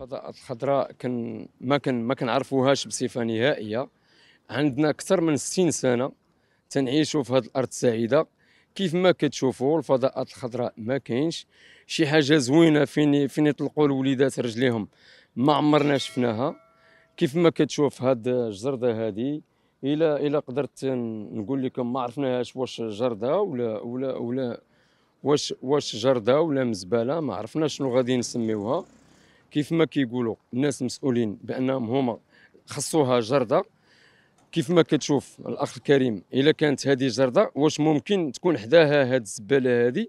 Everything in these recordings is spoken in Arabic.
الفضاءات الخضراء كان ما كان ما كنعرفوهاش بصفه نهائيه عندنا اكثر من 60 سنه تنعيشوا في هذه الارض السعيده كيف ما كتشوفوا الفضاءات الخضراء ما كاينش شي حاجه زوينه فين فين يطلقوا الوليدات رجليهم ما عمرنا شفناها كيف ما كتشوف هاد الجرده هذه الى الى قدرت نقول لكم ما عرفناهاش واش جرده ولا ولا ولا واش واش جرده ولا مزباله ما عرفناش شنو غادي نسميوها كيف ما كيقولوا الناس مسؤولين بانهم هما خصوها جرده كيف ما كتشوف الاخ الكريم الا كانت هذه جرده واش ممكن تكون حداها هاد الزباله هذه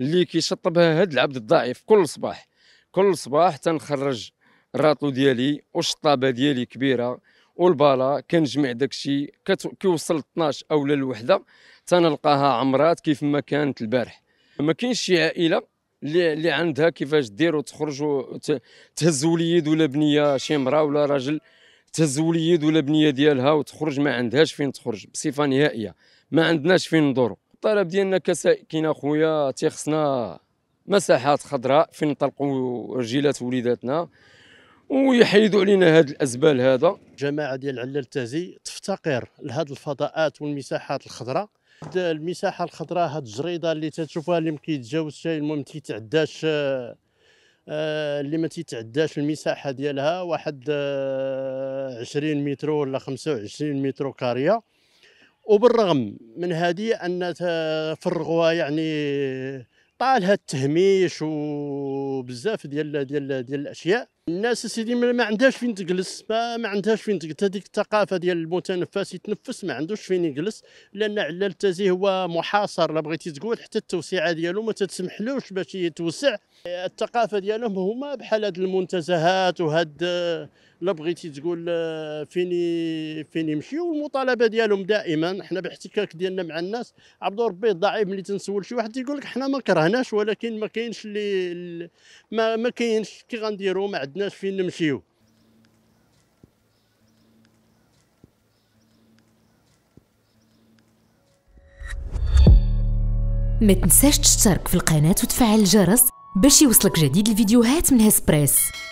اللي كيشطبها هاد العبد الضعيف كل صباح كل صباح تنخرج الراطو ديالي والشطابه ديالي كبيره والبالا كنجمع داكشي كيوصل 12 اولا الوحده تنلقاها عمرات كيف ما كانت البارح ما كاينش شي عائله اللي, اللي عندها كيفاش دير وتخرج تهزوا اليد ولا بنيه شي امراه ولا راجل تهزوا اليد ولا بنيه ديالها وتخرج ما عندهاش فين تخرج بصفه نهائيه ما عندناش فين ندورو الطلب ديالنا كساكن اخويا تيخصنا مساحات خضراء فين نطلقوا رجيلات وليداتنا ويحيدوا علينا هذا الازبال هذا جماعه ديال علال تازي تفتقر لهذه الفضاءات والمساحات الخضراء المساحه الخضراء هاد الجريده اللي تتشوفها اللي ما كيتجاوزش المهم تيتعداش آه، اللي ما تيتعداش المساحه ديالها واحد 20 آه، متر ولا 25 متر كاريه وبالرغم من هذه ان فرغوا يعني طالها التهميش وبزاف ديال ديال ديال الاشياء الناس سيدي ما عندهاش فين تجلس ما, ما عندهاش فين تجلس هذيك الثقافه ديال المتنفس يتنفس ما عندوش فين يجلس لان على التازي هو محاصر لا بغيتي تقول حتى التوسعه ديالو ما تسمحلوش باش يتوسع الثقافه ديالهم هما بحال هاد المنتزهات وهاد لا بغيتي تقول فين آه، فين يمشيو المطالبه ديالهم دائما حنا بالاحتكاك ديالنا مع الناس عبد ربي ضعيف ملي تنسول شي واحد تيقول لك حنا ما كرهناش ولكن ما كاينش اللي ما, ما كاينش كي غنديروا ما عندناش فين نمشيو ما تنساش تشترك في القناه وتفعل الجرس باش يوصلك جديد الفيديوهات من هسبريس